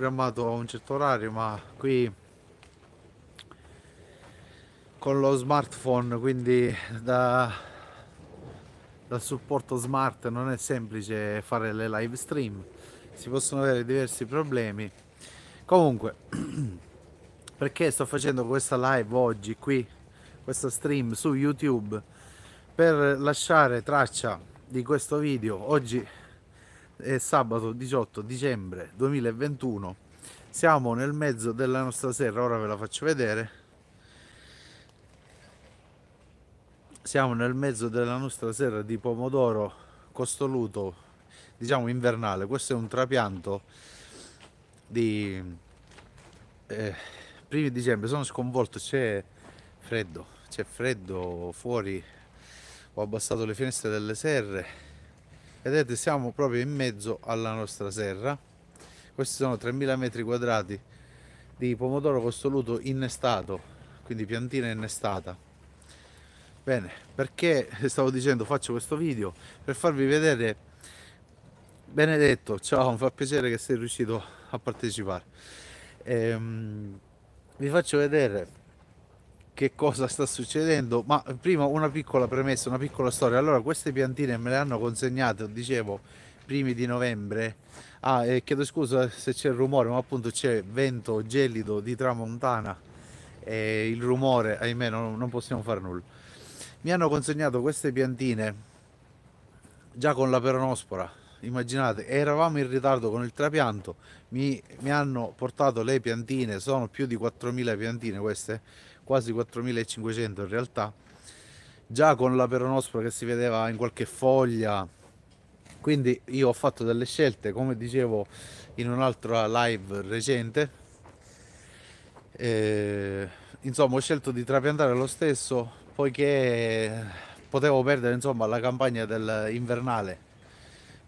programmato a un certo orario ma qui con lo smartphone quindi da, dal supporto smart non è semplice fare le live stream si possono avere diversi problemi comunque perché sto facendo questa live oggi qui questo stream su youtube per lasciare traccia di questo video oggi è sabato 18 dicembre 2021. Siamo nel mezzo della nostra serra, ora ve la faccio vedere. Siamo nel mezzo della nostra serra di pomodoro costoluto, diciamo invernale. Questo è un trapianto di eh, primi dicembre. Sono sconvolto, c'è freddo, c'è freddo fuori. Ho abbassato le finestre delle serre vedete siamo proprio in mezzo alla nostra serra questi sono 3000 metri quadrati di pomodoro costoluto innestato quindi piantina innestata bene perché stavo dicendo faccio questo video per farvi vedere benedetto ciao mi fa piacere che sei riuscito a partecipare ehm, vi faccio vedere che cosa sta succedendo, ma prima una piccola premessa, una piccola storia. Allora, queste piantine me le hanno consegnate, dicevo, primi di novembre. Ah, eh, chiedo scusa se c'è il rumore, ma appunto c'è vento gelido di tramontana e il rumore, ahimè, non, non possiamo fare nulla. Mi hanno consegnato queste piantine già con la peronospora. Immaginate, eravamo in ritardo con il trapianto, mi, mi hanno portato le piantine, sono più di 4.000 piantine queste, quasi 4500 in realtà già con la peronospora che si vedeva in qualche foglia quindi io ho fatto delle scelte come dicevo in un'altra live recente eh, insomma ho scelto di trapiantare lo stesso poiché potevo perdere insomma la campagna del invernale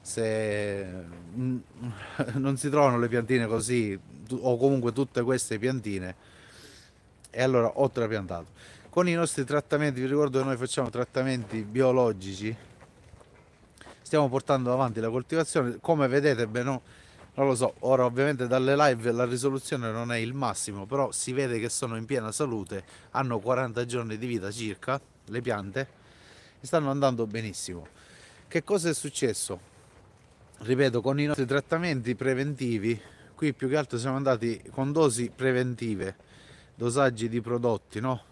se mm, non si trovano le piantine così o comunque tutte queste piantine e allora ho trapiantato. Con i nostri trattamenti, vi ricordo che noi facciamo trattamenti biologici, stiamo portando avanti la coltivazione, come vedete, beh, no, non lo so, ora ovviamente dalle live la risoluzione non è il massimo, però si vede che sono in piena salute, hanno 40 giorni di vita circa, le piante, e stanno andando benissimo. Che cosa è successo? Ripeto, con i nostri trattamenti preventivi, qui più che altro siamo andati con dosi preventive, dosaggi di prodotti, no?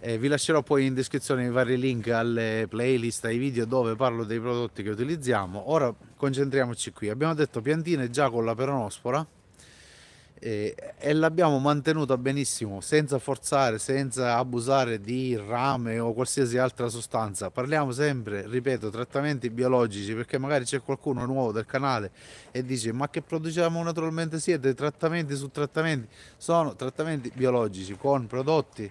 E eh, vi lascerò poi in descrizione i vari link alle playlist, ai video dove parlo dei prodotti che utilizziamo. Ora concentriamoci qui. Abbiamo detto piantine già con la peronospora, e, e l'abbiamo mantenuta benissimo, senza forzare, senza abusare di rame o qualsiasi altra sostanza. Parliamo sempre, ripeto, trattamenti biologici, perché magari c'è qualcuno nuovo del canale e dice ma che produciamo naturalmente siete, trattamenti su trattamenti, sono trattamenti biologici con prodotti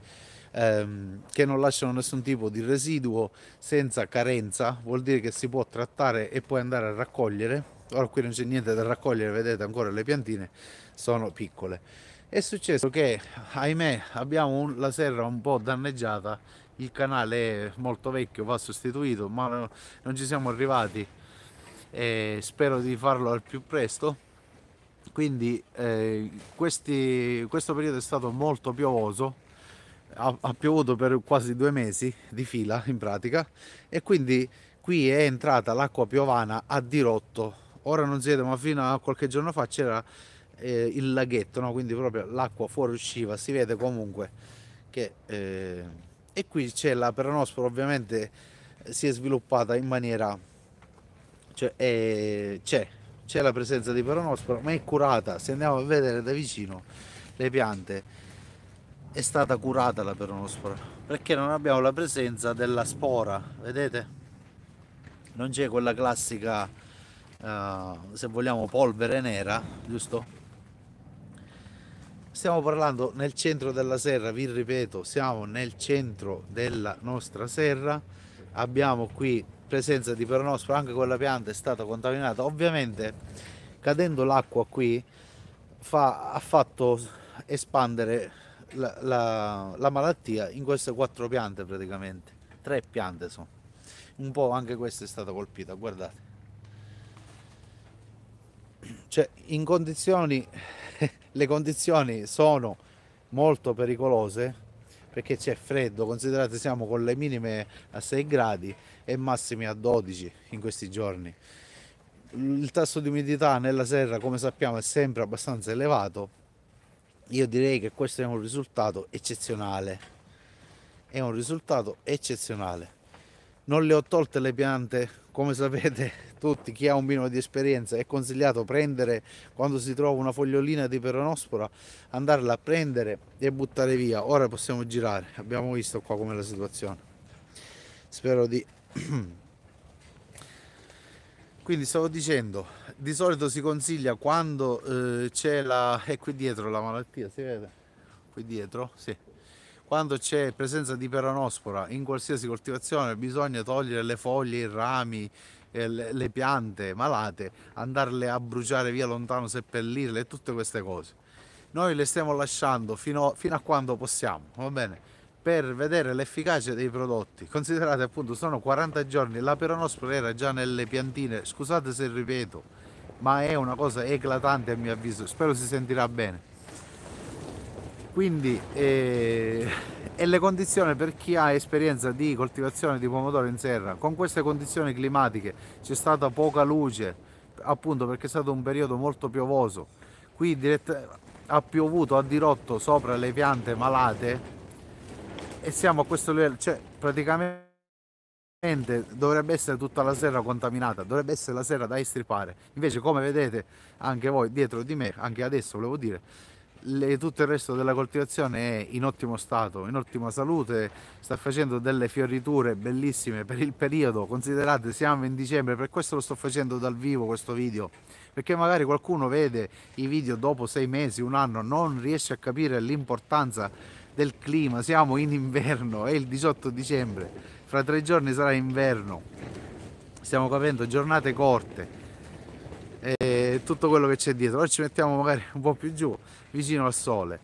ehm, che non lasciano nessun tipo di residuo senza carenza, vuol dire che si può trattare e poi andare a raccogliere Certo, ora qui non c'è niente da raccogliere vedete ancora le piantine sono piccole è successo che ahimè abbiamo un, la serra un po' danneggiata il canale è molto vecchio va sostituito ma non ci siamo arrivati e spero di farlo al più presto quindi eh, questi, questo periodo è stato molto piovoso ha, ha, piovuto per quasi due mesi di fila in pratica e quindi qui è entrata l'acqua piovana a dirotto ora non si vede ma fino a qualche giorno fa c'era eh, il laghetto no? quindi proprio l'acqua fuoriusciva si vede comunque che eh... e qui c'è la peronospora ovviamente eh, si è sviluppata in maniera cioè eh, c'è c'è la presenza di peronospora ma è curata se andiamo a vedere da vicino le piante è stata curata la peronospora perché non abbiamo la presenza della spora vedete non c'è quella classica eh, se vogliamo polvere nera giusto stiamo parlando nel centro della serra vi ripeto siamo nel centro della nostra serra abbiamo qui presenza di peronospora anche quella pianta è stata contaminata ovviamente cadendo l'acqua qui fa, ha fatto espandere la, la, la, malattia in queste quattro piante praticamente tre piante sono un po' anche questa è stata colpita guardate cioè, in condizioni, le condizioni sono molto pericolose perché c'è freddo, considerate siamo con le minime a 6 gradi e massimi a 12 in questi giorni. Il tasso di umidità nella serra, come sappiamo, è sempre abbastanza elevato. Io direi che questo è un risultato eccezionale. È un risultato eccezionale non le ho tolte le piante come sapete tutti chi ha un minimo di esperienza è consigliato prendere quando si trova una fogliolina di peronospora andarla a prendere e buttare via ora possiamo girare abbiamo visto qua com'è la situazione spero di quindi stavo dicendo di solito si consiglia quando eh, c'è la è qui dietro la malattia si vede qui dietro sì quando c'è presenza di peranospora in qualsiasi coltivazione bisogna togliere le foglie, i rami, eh, le piante malate, andarle a bruciare via lontano, seppellirle e tutte queste cose. Noi le stiamo lasciando fino, fino a quando possiamo, va bene? Per vedere l'efficacia dei prodotti. Considerate appunto, sono 40 giorni, la peronospora era già nelle piantine, scusate se ripeto, ma è una cosa eclatante a mio avviso, spero si sentirà bene quindi eh, e le condizioni per chi ha esperienza di coltivazione di pomodoro in serra con queste condizioni climatiche c'è stata poca luce appunto perché è stato un periodo molto piovoso qui diretta, ha piovuto a dirotto sopra le piante malate e siamo a questo livello cioè praticamente dovrebbe essere tutta la serra contaminata dovrebbe essere la serra da estirpare invece come vedete anche voi dietro di me anche adesso volevo dire le, tutto il resto della coltivazione è in ottimo stato, in ottima salute, sta facendo delle fioriture bellissime per il periodo, considerate siamo in dicembre, per questo lo sto facendo dal vivo questo video, perché magari qualcuno vede i video dopo sei mesi, un anno, non riesce a capire l'importanza del clima, siamo in inverno, è il 18 dicembre, fra tre giorni sarà inverno, stiamo capendo giornate corte, e tutto quello che c'è dietro. Ora ci mettiamo magari un po' più giù, vicino al sole.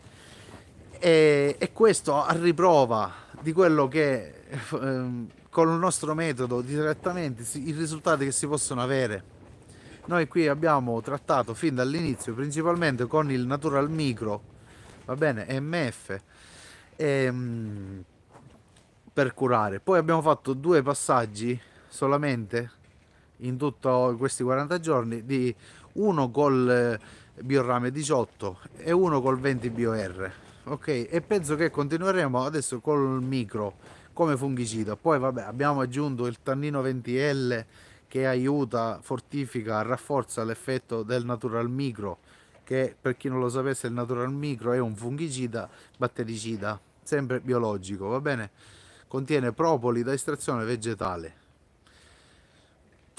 E, e questo a riprova di quello che ehm, con il nostro metodo direttamente trattamenti, i risultati che si possono avere. Noi qui abbiamo trattato fin dall'inizio principalmente con il Natural Micro, va bene, MF, ehm, per curare. Poi abbiamo fatto due passaggi solamente in tutti questi 40 giorni di uno col eh, biorame 18 e uno col 20 BOR ok e penso che continueremo adesso col micro come fungicida poi vabbè abbiamo aggiunto il tannino 20L che aiuta, fortifica, rafforza l'effetto del natural micro che per chi non lo sapesse il natural micro è un fungicida battericida sempre biologico va bene contiene propoli da estrazione vegetale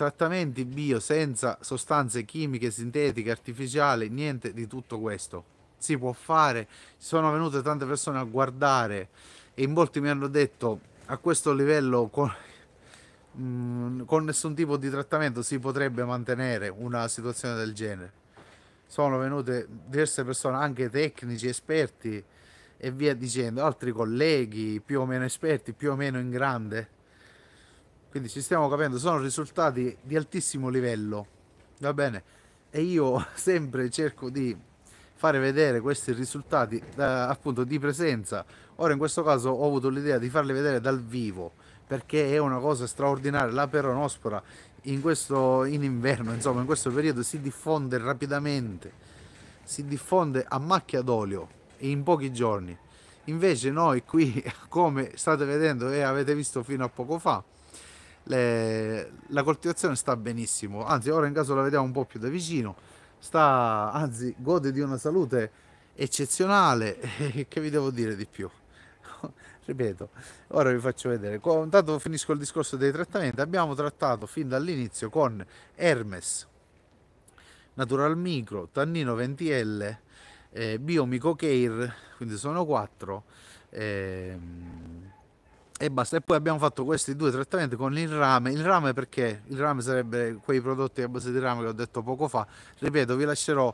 trattamenti bio senza sostanze chimiche, sintetiche, artificiali, niente di tutto questo. Si può fare, sono venute tante persone a guardare e in molti mi hanno detto a questo livello con, mh, mm, con nessun tipo di trattamento si potrebbe mantenere una situazione del genere. Sono venute diverse persone, anche tecnici, esperti e via dicendo, altri colleghi più o meno esperti, più o meno in grande quindi ci stiamo capendo, sono risultati di altissimo livello, va bene? E io sempre cerco di fare vedere questi risultati eh, appunto di presenza. Ora in questo caso ho avuto l'idea di farli vedere dal vivo, perché è una cosa straordinaria, la peronospora in, questo, in inverno, insomma in questo periodo si diffonde rapidamente, si diffonde a macchia d'olio in pochi giorni. Invece noi qui, come state vedendo e avete visto fino a poco fa, le, la coltivazione sta benissimo, anzi ora in caso la vediamo un po' più da vicino, sta, anzi gode di una salute eccezionale, che vi devo dire di più? Ripeto, ora vi faccio vedere, intanto finisco il discorso dei trattamenti, abbiamo trattato fin dall'inizio con Hermes, Natural Micro, Tannino 20L, eh, Biomico Care, quindi sono quattro eh, e basta. E poi abbiamo fatto questi due trattamenti con il rame. Il rame perché? Il rame sarebbe quei prodotti a base di rame che ho detto poco fa. Ripeto, vi lascerò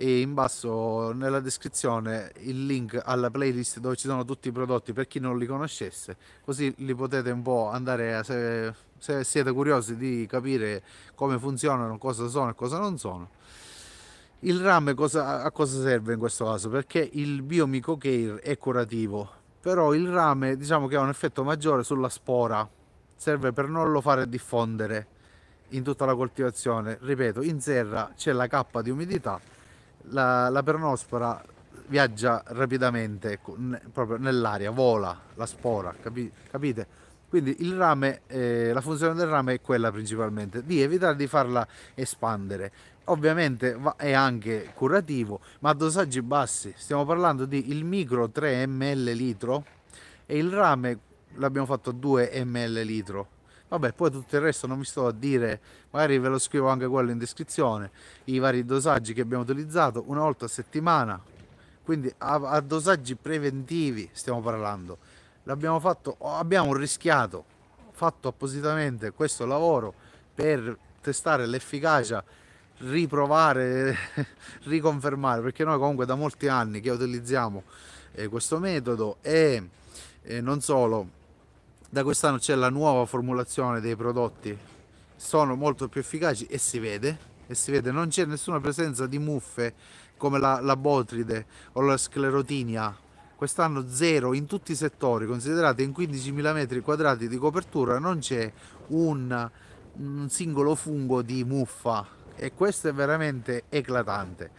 in basso nella descrizione il link alla playlist dove ci sono tutti i prodotti per chi non li conoscesse, così li potete un po' andare a, se, siete curiosi di capire come funzionano, cosa sono e cosa non sono. Il rame cosa, a cosa serve in questo caso? Perché il Biomico Care è curativo, però il rame diciamo che ha un effetto maggiore sulla spora serve per non lo fare diffondere in tutta la coltivazione ripeto in serra c'è la cappa di umidità la, la pernospora viaggia rapidamente proprio nell'aria vola la spora capi, capite quindi il rame eh, la funzione del rame è quella principalmente di evitare di farla espandere ovviamente è anche curativo ma a dosaggi bassi stiamo parlando di il micro 3 ml litro e il rame l'abbiamo fatto 2 ml litro vabbè poi tutto il resto non mi sto a dire magari ve lo scrivo anche quello in descrizione i vari dosaggi che abbiamo utilizzato una volta a settimana quindi a, a dosaggi preventivi stiamo parlando l'abbiamo fatto abbiamo rischiato fatto appositamente questo lavoro per testare l'efficacia riprovare, riconfermare, perché noi comunque da molti anni che utilizziamo eh, questo metodo e eh, non solo, da quest'anno c'è la nuova formulazione dei prodotti, sono molto più efficaci e si vede, e si vede non c'è nessuna presenza di muffe come la, la botride o la sclerotinia quest'anno zero in tutti i settori considerate in 15.000 metri quadrati di copertura non c'è un, un singolo fungo di muffa e questo è veramente eclatante.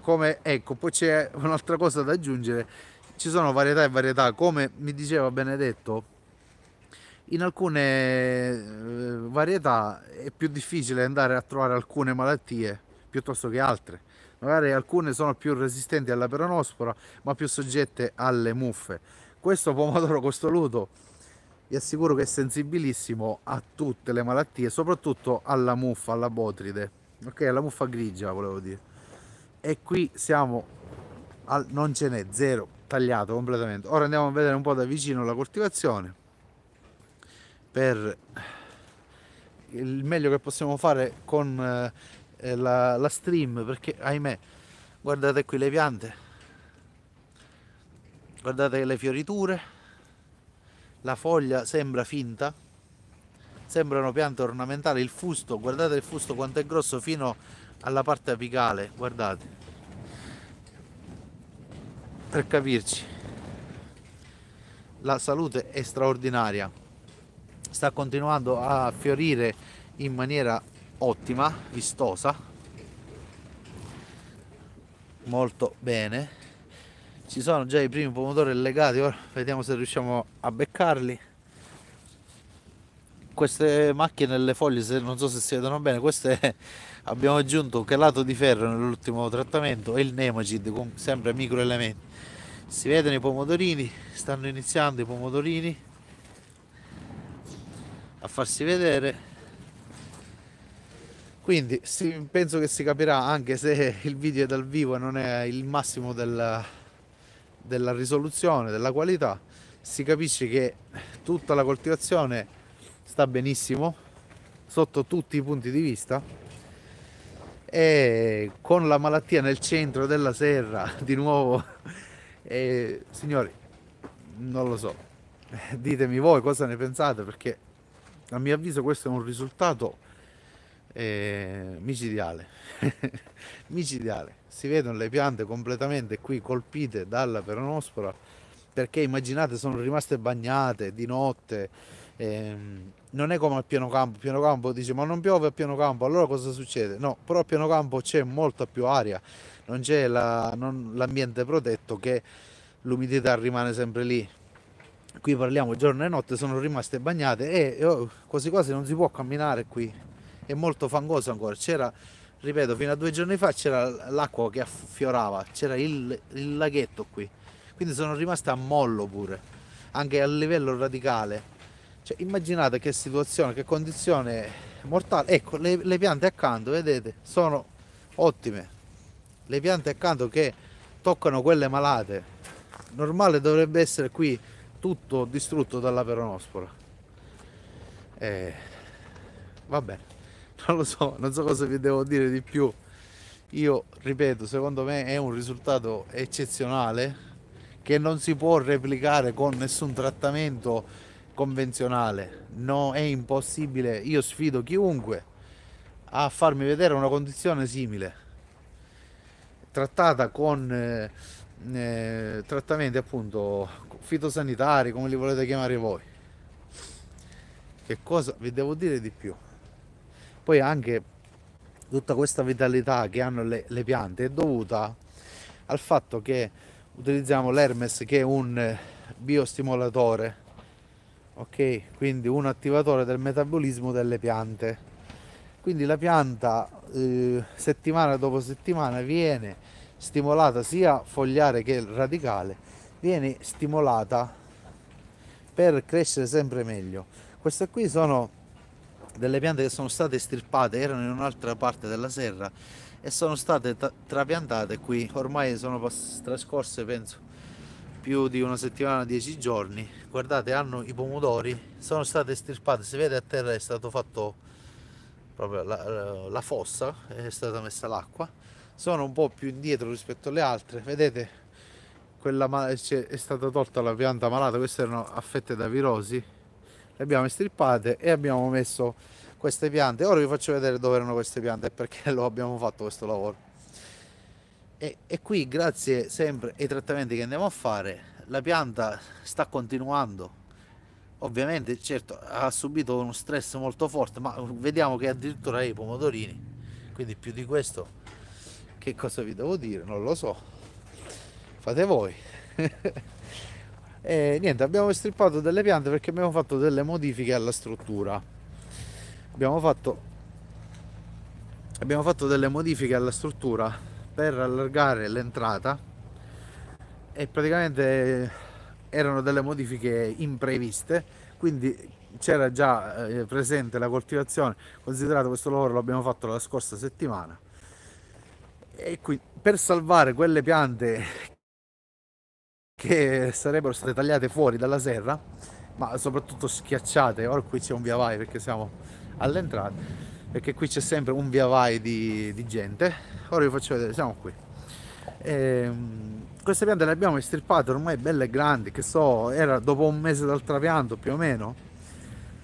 Come, ecco, poi c'è un'altra cosa da aggiungere, ci sono varietà e varietà, come mi diceva Benedetto, in alcune eh, varietà è più difficile andare a trovare alcune malattie piuttosto che altre. Magari alcune sono più resistenti alla peronospora, ma più soggette alle muffe. Questo pomodoro costoluto vi assicuro che è sensibilissimo a tutte le malattie, soprattutto alla muffa, alla botride, ok? Alla muffa grigia volevo dire. E qui siamo, al, non ce n'è, zero, tagliato completamente. Ora andiamo a vedere un po' da vicino la coltivazione per il meglio che possiamo fare con eh, la, la stream perché ahimè guardate qui le piante guardate le fioriture la foglia sembra finta, sembrano piante ornamentali, il fusto, guardate il fusto quanto è grosso fino alla parte apicale, guardate, per capirci, la salute è straordinaria, sta continuando a fiorire in maniera ottima, vistosa, molto bene ci sono già i primi pomodori legati ora vediamo se riusciamo a beccarli queste macchie nelle foglie se, non so se si vedono bene queste abbiamo aggiunto un chelato di ferro nell'ultimo trattamento e il nemacid con sempre microelementi si vedono i pomodorini stanno iniziando i pomodorini a farsi vedere quindi penso che si capirà anche se il video è dal vivo e non è il massimo del della risoluzione, della qualità, si capisce che tutta la coltivazione sta benissimo sotto tutti i punti di vista e con la malattia nel centro della serra di nuovo e, signori non lo so ditemi voi cosa ne pensate perché a mio avviso questo è un risultato eh, micidiale micidiale si vedono le piante completamente qui colpite dalla peronospora perché immaginate sono rimaste bagnate di notte ehm, non è come al piano campo piano campo dice ma non piove a piano campo allora cosa succede no però a piano campo c'è molta più aria non c'è l'ambiente protetto che l'umidità rimane sempre lì qui parliamo giorno e notte sono rimaste bagnate e oh, quasi quasi non si può camminare qui è molto fangoso ancora c'era ripeto, fino a due giorni fa c'era l'acqua che affiorava, c'era il, il, laghetto qui, quindi sono rimaste a mollo pure, anche a livello radicale. Cioè, immaginate che situazione, che condizione mortale. Ecco, le, le piante accanto, vedete, sono ottime. Le piante accanto che toccano quelle malate. Normale dovrebbe essere qui tutto distrutto dalla peronospora. Eh, va bene. non lo so, non so cosa vi devo dire di più. Io ripeto, secondo me è un risultato eccezionale che non si può replicare con nessun trattamento convenzionale. No, è impossibile. Io sfido chiunque a farmi vedere una condizione simile trattata con eh, eh, trattamenti appunto fitosanitari, come li volete chiamare voi. Che cosa vi devo dire di più? poi anche tutta questa vitalità che hanno le, le piante è dovuta al fatto che utilizziamo l'Hermes che è un eh, biostimolatore ok quindi un attivatore del metabolismo delle piante quindi la pianta eh, settimana dopo settimana viene stimolata sia fogliare che radicale viene stimolata per crescere sempre meglio queste qui sono delle piante che sono state estirpate, erano in un'altra parte della serra e sono state tra trapiantate qui. Ormai sono trascorse, penso, più di una settimana, dieci giorni. Guardate, hanno i pomodori, sono state estirpate, si vede a terra è stato fatto proprio la, la fossa, è stata messa l'acqua. Sono un po' più indietro rispetto alle altre, vedete? Quella cioè, è stata tolta la pianta malata, queste erano affette da virosi le abbiamo strippate e abbiamo messo queste piante ora vi faccio vedere dove erano queste piante e perché lo abbiamo fatto questo lavoro e, e qui grazie sempre ai trattamenti che andiamo a fare la pianta sta continuando ovviamente certo ha subito uno stress molto forte ma vediamo che addirittura i pomodorini quindi più di questo che cosa vi devo dire non lo so fate voi E niente, abbiamo strippato delle piante perché abbiamo fatto delle modifiche alla struttura. Abbiamo fatto, abbiamo fatto delle modifiche alla struttura per allargare l'entrata e praticamente erano delle modifiche impreviste, quindi c'era già eh, presente la coltivazione, considerato questo lavoro l'abbiamo fatto la scorsa settimana. E qui, per salvare quelle piante che sarebbero state tagliate fuori dalla serra ma soprattutto schiacciate ora qui c'è un via vai perché siamo all'entrata perché qui c'è sempre un via vai di, di, gente ora vi faccio vedere siamo qui e, ehm, queste piante le abbiamo estirpate ormai belle e grandi che so era dopo un mese dal trapianto più o meno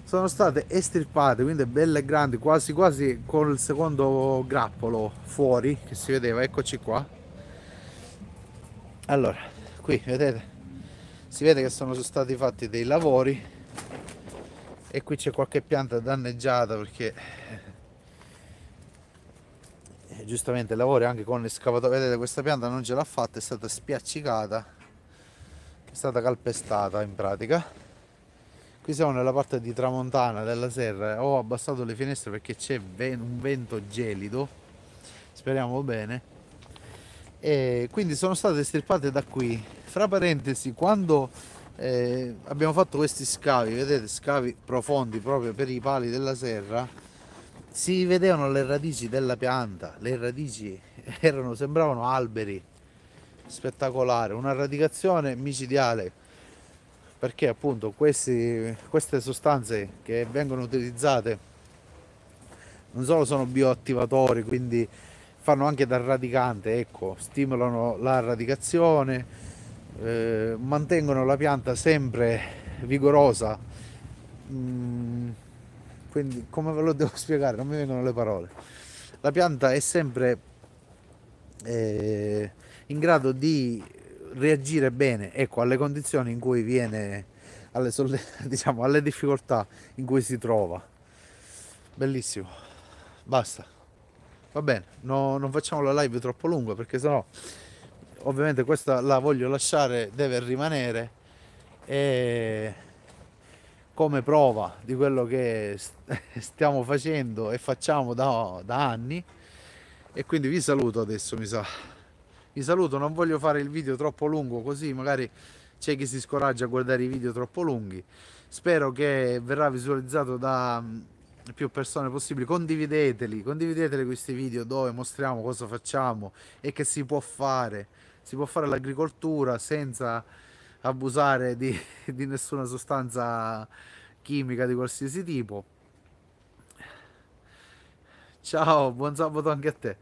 sono state estirpate quindi belle e grandi quasi quasi col secondo grappolo fuori che si vedeva eccoci qua allora qui vedete si vede che sono stati fatti dei lavori e qui c'è qualche pianta danneggiata perché eh, giustamente lavori anche con l'escavatore vedete questa pianta non ce l'ha fatta è stata spiaccicata è stata calpestata in pratica qui siamo nella parte di tramontana della serra ho abbassato le finestre perché c'è un vento gelido speriamo bene e quindi sono state estirpate da qui fra parentesi quando eh, abbiamo fatto questi scavi vedete scavi profondi proprio per i pali della serra si vedevano le radici della pianta le radici erano, sembravano alberi spettacolare una radicazione micidiale perché appunto questi, queste sostanze che vengono utilizzate non solo sono bioattivatori quindi fanno anche da radicante, ecco, stimolano la radicazione, eh, mantengono la pianta sempre vigorosa. Mm, quindi come ve lo devo spiegare? Non mi vengono le parole. La pianta è sempre eh, in grado di reagire bene ecco, alle condizioni in cui viene, alle, solle, diciamo, alle difficoltà in cui si trova. Bellissimo. Basta va bene no, non facciamo la live troppo lunga perché sennò ovviamente questa la voglio lasciare deve rimanere e come prova di quello che stiamo facendo e facciamo da, da anni e quindi vi saluto adesso mi sa vi saluto non voglio fare il video troppo lungo così magari c'è chi si scoraggia a guardare i video troppo lunghi spero che verrà visualizzato da più persone possibili, condivideteli, condivideteli questi video dove mostriamo cosa facciamo e che si può fare. Si può fare l'agricoltura senza abusare di, di nessuna sostanza chimica di qualsiasi tipo. Ciao, buon sabato anche a te.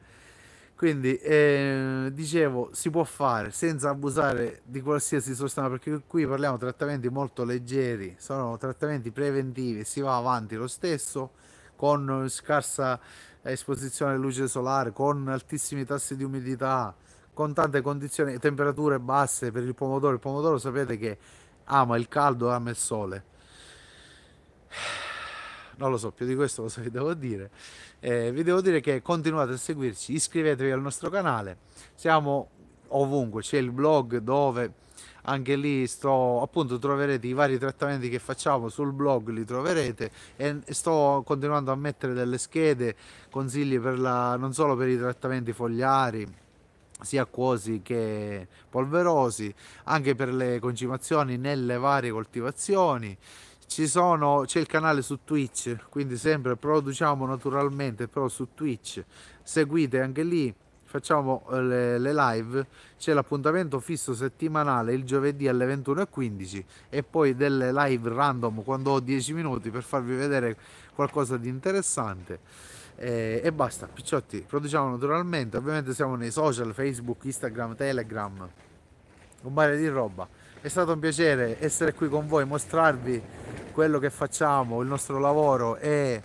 Quindi eh, dicevo, si può fare senza abusare di qualsiasi sostanza, perché qui parliamo di trattamenti molto leggeri, sono trattamenti preventivi, si va avanti lo stesso con scarsa esposizione alla luce solare, con altissimi tassi di umidità, con tante condizioni, temperature basse per il pomodoro. Il pomodoro sapete che ama il caldo, ama il sole non lo so più di questo cosa vi devo dire eh, vi devo dire che continuate a seguirci iscrivetevi al nostro canale siamo ovunque c'è il blog dove anche lì sto appunto troverete i vari trattamenti che facciamo sul blog li troverete e sto continuando a mettere delle schede consigli per la, non solo per i trattamenti fogliari sia acquosi che polverosi anche per le concimazioni nelle varie coltivazioni c'è il canale su Twitch, quindi sempre produciamo naturalmente, però su Twitch seguite anche lì, facciamo eh, le, le live, c'è l'appuntamento fisso settimanale il giovedì alle 21.15 e poi delle live random quando ho 10 minuti per farvi vedere qualcosa di interessante. E, eh, e basta, picciotti, produciamo naturalmente, ovviamente siamo nei social, Facebook, Instagram, Telegram, un mare di roba. È stato un piacere essere qui con voi, mostrarvi quello che facciamo, il nostro lavoro è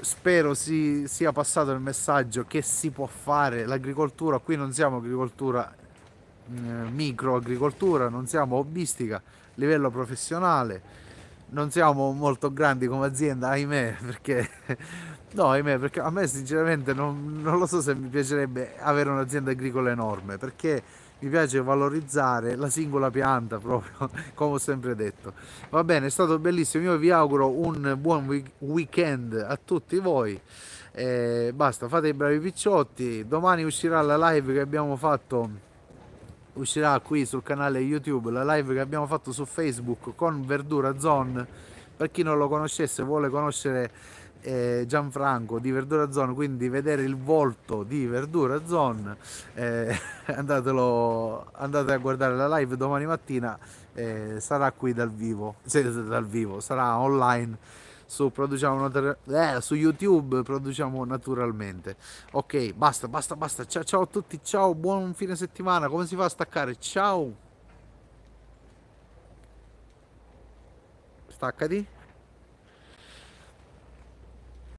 spero si, sia passato il messaggio che si può fare l'agricoltura, qui non siamo agricoltura eh, microagricoltura, non siamo hobbistica, livello professionale, non siamo molto grandi come azienda, ahimè, perché no, ahimè, perché a me sinceramente non, non lo so se mi piacerebbe avere un'azienda agricola enorme, perché mi piace valorizzare la singola pianta proprio come ho sempre detto va bene è stato bellissimo io vi auguro un buon weekend a tutti voi eh, basta fate i bravi picciotti domani uscirà la live che abbiamo fatto uscirà qui sul canale youtube la live che abbiamo fatto su facebook con verdura zone per chi non lo conoscesse vuole conoscere eh, Gianfranco di Verdura Zone, quindi vedere il volto di Verdura Zone, eh, andatelo, andate a guardare la live domani mattina, eh, sarà qui dal vivo, cioè, dal vivo, sarà online. Su, produciamo, eh, su YouTube produciamo naturalmente. Ok, basta, basta, basta. Ciao, ciao a tutti, ciao, buon fine settimana. Come si fa a staccare? Ciao. Staccati.